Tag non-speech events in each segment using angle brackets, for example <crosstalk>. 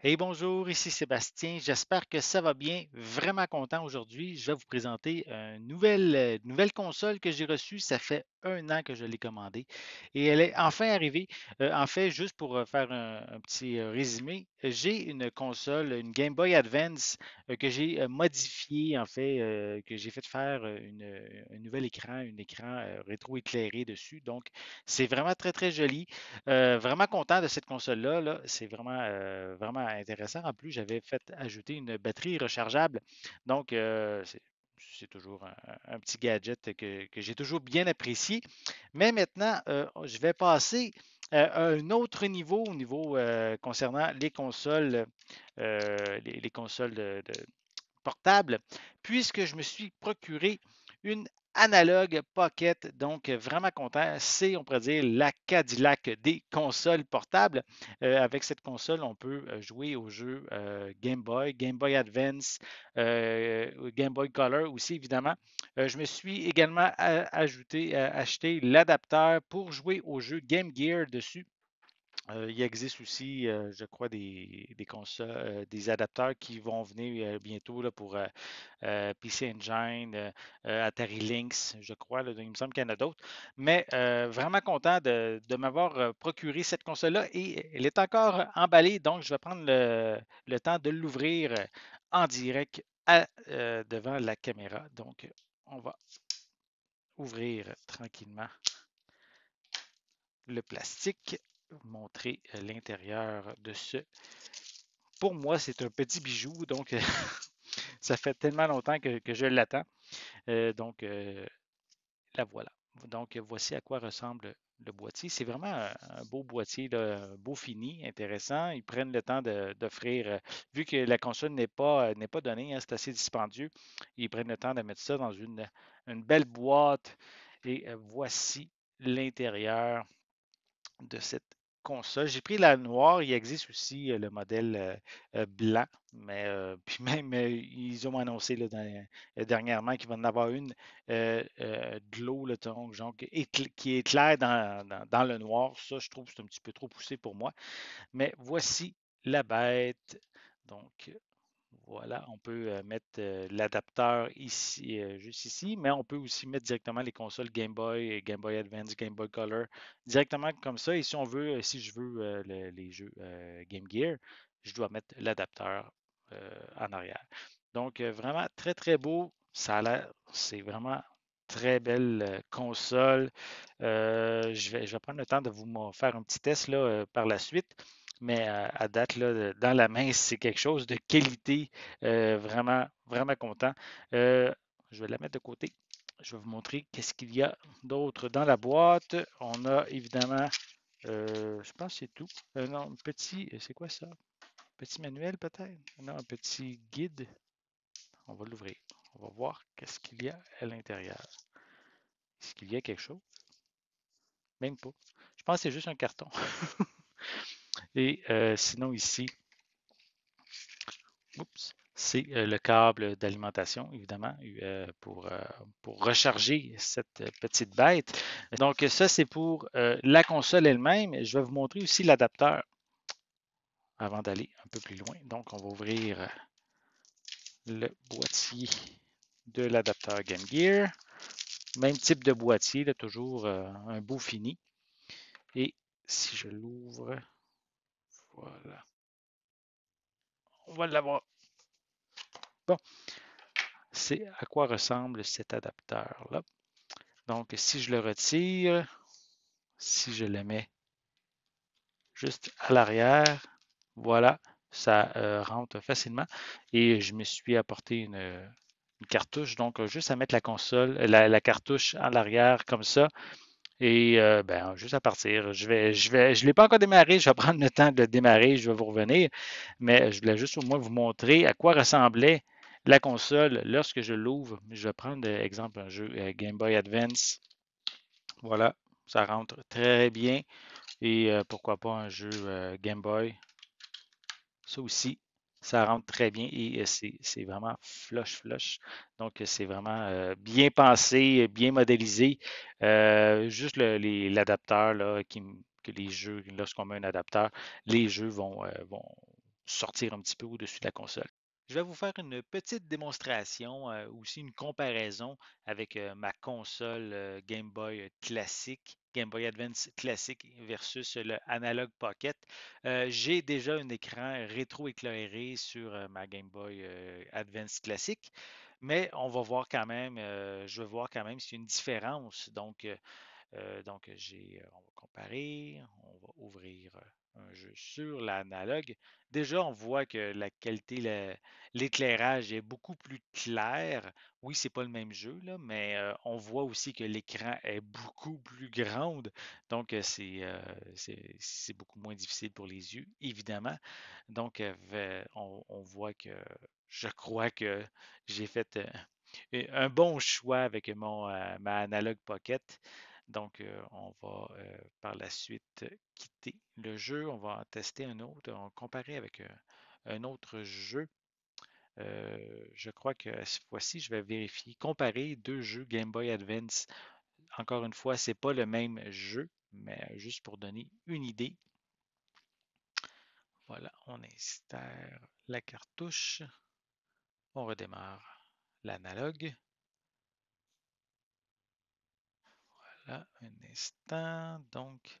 Hey bonjour, ici Sébastien. J'espère que ça va bien. Vraiment content aujourd'hui. Je vais vous présenter une nouvelle, euh, console que j'ai reçue. Ça fait un an que je l'ai commandée et elle est enfin arrivée. Euh, en fait, juste pour euh, faire un, petit résumé, j'ai une console, une Game Boy Advance que j'ai modifiée, en fait, que j'ai fait faire un nouvel écran, un écran rétro-éclairé dessus. Donc, c'est vraiment très, très joli. vraiment content de cette console-là. -là, c'est vraiment, vraiment intéressant. En plus, j'avais fait ajouter une batterie rechargeable. Donc, euh, c'est toujours un, petit gadget que, j'ai toujours bien apprécié. Mais maintenant, euh, oh, je vais passer euh, à un autre niveau au niveau concernant les consoles, les, consoles portables, puisque je me suis procuré une analogue Pocket. Donc, vraiment content. C'est, on pourrait dire, la Cadillac des consoles portables. Euh, avec cette console, on peut euh, jouer aux jeux euh, Game Boy, Game Boy Advance, Game Boy Color aussi, évidemment. je me suis également ajouté, acheté l'adapteur pour jouer aux jeux Game Gear dessus. Euh, il existe aussi, euh, je crois, des, des consoles, euh, des adapteurs qui vont venir bientôt là, pour PC Engine, Atari Lynx, je crois. il me semble qu'il y en a d'autres. Mais vraiment content de, m'avoir procuré cette console-là et elle est encore emballée, donc je vais prendre le, temps de l'ouvrir en direct devant la caméra. Donc, on va ouvrir tranquillement le plastique montrer euh, l'intérieur de ce. Pour moi, c'est un petit bijou, donc <laughs> ça fait tellement longtemps que, je l'attends. Euh, donc, euh, la voilà. Donc, voici à quoi ressemble le boîtier. C'est vraiment un, beau boîtier, beau fini, intéressant. Ils prennent le temps d'offrir, vu que la console n'est pas, pas donnée, hein, c'est assez dispendieux, ils prennent le temps de mettre ça dans une, une belle boîte. Et voici l'intérieur de cette ça J'ai pris la noire. Il existe aussi euh, le modèle euh, euh, blanc. Mais <laughs> puis même, ils ont annoncé là, dernièrement qu'il va en avoir une de l'eau, le ton, qui est clair dans, le noir. Ça, je trouve c'est un petit peu trop poussé pour moi. Mais voici la bête. Donc, voilà, on peut euh, mettre euh, l'adapteur ici, euh, juste ici, mais on peut aussi mettre directement les consoles Game Boy, Game Boy Advance, Game Boy Color, directement comme ça. Et si on veut, si je veux les jeux Game Gear, je dois mettre l'adapteur en arrière. Donc, vraiment très, très beau. Ça a l'air, c'est vraiment très belle console. je, vais, prendre le temps de vous faire un petit test là, par la suite mais euh, à, date, là, dans la main, c'est quelque chose de qualité. Euh, vraiment, vraiment content. Euh, je vais la mettre de côté. Je vais vous montrer qu'est-ce qu'il y a d'autre dans la boîte. On a évidemment, je pense que c'est tout. non, petit, c'est quoi ça? Petit manuel peut-être? Non, un petit guide. On va l'ouvrir. On va voir qu'est-ce qu'il y a à l'intérieur. Est-ce qu'il y a quelque chose? Même pas. Je pense que c'est juste un carton. <laughs> Et euh, sinon ici, c'est euh, le câble d'alimentation, évidemment, euh, pour, recharger cette petite bête. Donc, ça, c'est pour la console elle-même. Je vais vous montrer aussi l'adapteur avant d'aller un peu plus loin. Donc, on va ouvrir le boîtier de l'adapteur Game Gear. Même type de boîtier, là, toujours un beau fini. Et si je l'ouvre, voilà. On va l'avoir. Bon. C'est à quoi ressemble cet adapteur-là. Donc, si je le retire, si je le mets juste à l'arrière, voilà, ça euh, rentre facilement. Et je me suis apporté une, cartouche, donc euh, juste à mettre la console, la, la cartouche à l'arrière comme ça. Et bien, euh, ben, juste à partir, je vais, je vais, je l'ai pas encore démarré, je vais <laughs> prendre le temps de le démarrer, je vais vous revenir, mais je voulais juste au moins vous montrer à quoi ressemblait la console lorsque je l'ouvre. Je vais prendre euh, exemple un jeu euh, Game Boy Advance. Voilà, ça rentre très bien. Et pourquoi pas un jeu Game Boy. Ça aussi, ça rentre très bien et euh, c'est vraiment flush, flush. Donc, euh, c'est vraiment euh, bien pensé, bien modélisé. juste l'adapteur, là que les jeux, lorsqu'on met un adapteur, les jeux vont sortir un petit peu au-dessus de la console. Je vais vous faire une petite démonstration, euh, aussi une comparaison avec euh, ma console euh, Game Boy classique, Game Boy Advance classique versus le Analog Pocket. J'ai déjà un écran rétro rétroéclairé sur ma Game Boy Advance classique, mais on va voir quand même, je vais voir quand même s'il y a une différence. Donc, donc j'ai, on va comparer, on va ouvrir un jeu sur l'analogue, déjà on voit que la qualité, l'éclairage est beaucoup plus clair. Oui, ce n'est pas le même jeu, là, mais euh, on voit aussi que l'écran est beaucoup plus grand, donc euh, euh, c'est beaucoup moins difficile pour les yeux, évidemment. Donc on, voit que je crois que j'ai fait un bon choix avec ma analogue pocket donc, euh, on va euh, par la suite euh, quitter le jeu. On va tester un autre, on va comparer avec un, autre jeu. je crois que cette fois-ci, je vais vérifier, comparer deux jeux Game Boy Advance. Encore une fois, ce n'est pas le même jeu, mais juste pour donner une idée. Voilà, on installe la cartouche. On redémarre l'analogue. un instant. Donc,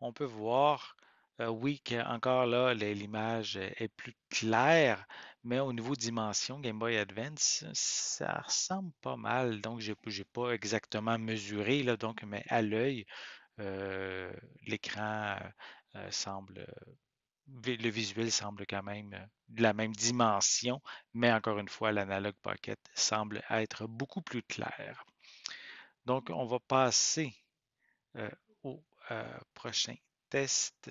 on peut voir, euh, oui, encore là, l'image euh, est plus claire, mais au niveau dimension, Game Boy Advance, ça ressemble pas mal. Donc, je n'ai pas exactement mesuré, là, donc, mais à l'œil, euh, l'écran semble le visuel semble quand même de la même dimension, mais encore une fois, l'analogue pocket semble être beaucoup plus clair. Donc, on va passer euh, au euh, prochain test.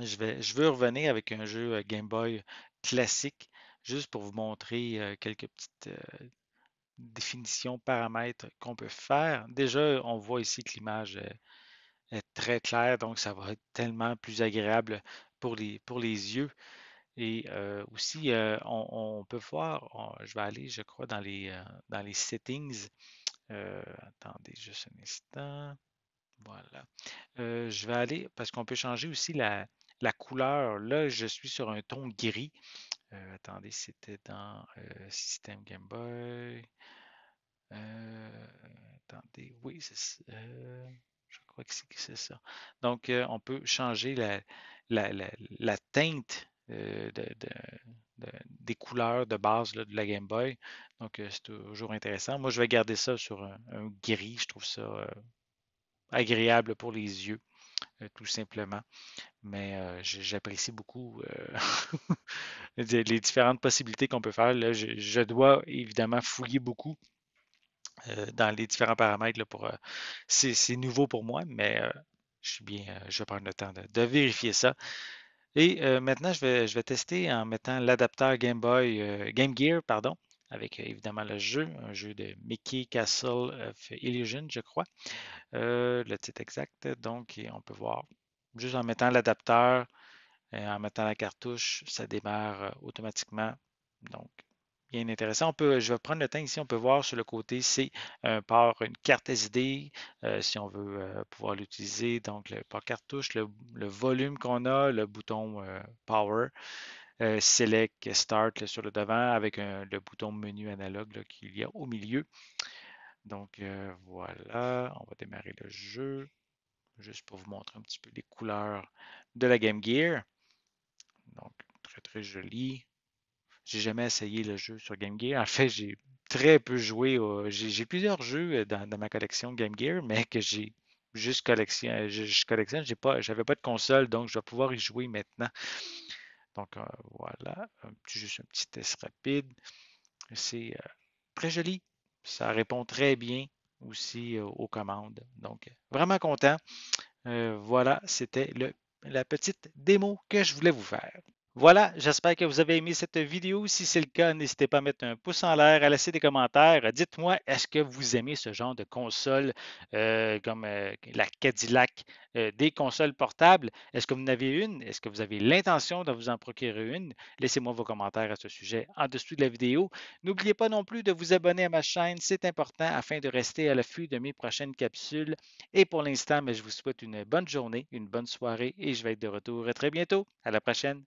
Je, vais, veux revenir avec un jeu euh, Game Boy classique, juste pour vous montrer quelques petites définitions, paramètres qu'on peut faire. Déjà, on voit ici que l'image est très claire, donc ça va être tellement plus agréable pour les, pour les yeux. Et aussi, on, peut voir, je vais aller, je crois, dans les settings euh, attendez juste un instant. Voilà. Euh, je vais aller, parce qu'on peut changer aussi la, la, couleur. Là, je suis sur un ton gris. Euh, attendez, c'était dans Système Game Boy. attendez, oui, je crois que c'est ça. Donc, on peut changer la, teinte de des couleurs de base de la Game Boy. Donc, euh, c'est toujours intéressant. Moi, je vais garder ça sur un, gris. Je trouve ça euh, agréable pour les yeux, euh, tout simplement. Mais j'apprécie beaucoup <laughs> les différentes possibilités qu'on peut faire. je, dois évidemment fouiller beaucoup. dans les différents paramètres pour c'est nouveau pour moi mais je suis bien je vais prendre le temps de vérifier ça et euh, maintenant, je vais, tester en mettant l'adapteur Game Boy, euh, Game Gear, pardon, avec euh, évidemment le jeu, un jeu de Mickey Castle of Illusion, je crois, le titre exact. Donc, on peut voir, juste en mettant l'adapteur, en mettant la cartouche, ça démarre automatiquement. Donc, bien intéressant. je vais prendre le temps ici, on peut voir sur le côté, c'est euh, par une carte SD, euh, si on veut euh, pouvoir l'utiliser. Donc, par cartouche, le, volume qu'on a, le bouton Power, Select, Start sur le devant, avec le bouton menu analogue qu'il y a au milieu. Donc, voilà, on va démarrer le jeu, juste pour vous montrer un petit peu les couleurs de la Game Gear. Donc, très, très joli. J'ai jamais essayé le jeu sur Game Gear. En fait, j'ai très peu joué. J'ai plusieurs jeux euh, dans, ma collection Game Gear, mais que j'ai juste collectionné. Euh, je, je collectionne, j'ai pas, j'avais pas de console, donc je vais pouvoir y jouer maintenant. Donc euh, voilà, juste un petit test rapide. C'est très joli. Ça répond très bien aussi aux commandes. Donc vraiment content. voilà, c'était la petite démo que je voulais vous faire. Voilà, j'espère que vous avez aimé cette vidéo. Si c'est le cas, n'hésitez pas à mettre un pouce en l'air, à laisser des commentaires. Dites-moi, est-ce que vous aimez ce genre de console euh, comme euh, la Cadillac euh, des consoles portables? Est-ce que vous en avez une? Est-ce que vous avez l'intention de vous en procurer une? Laissez-moi vos commentaires à ce sujet en dessous de la vidéo. N'oubliez pas non plus de vous abonner à ma chaîne, c'est important afin de rester à l'affût de mes prochaines capsules. Et pour l'instant, ben, je vous souhaite une bonne journée, une bonne soirée et je vais être de retour très bientôt. À la prochaine.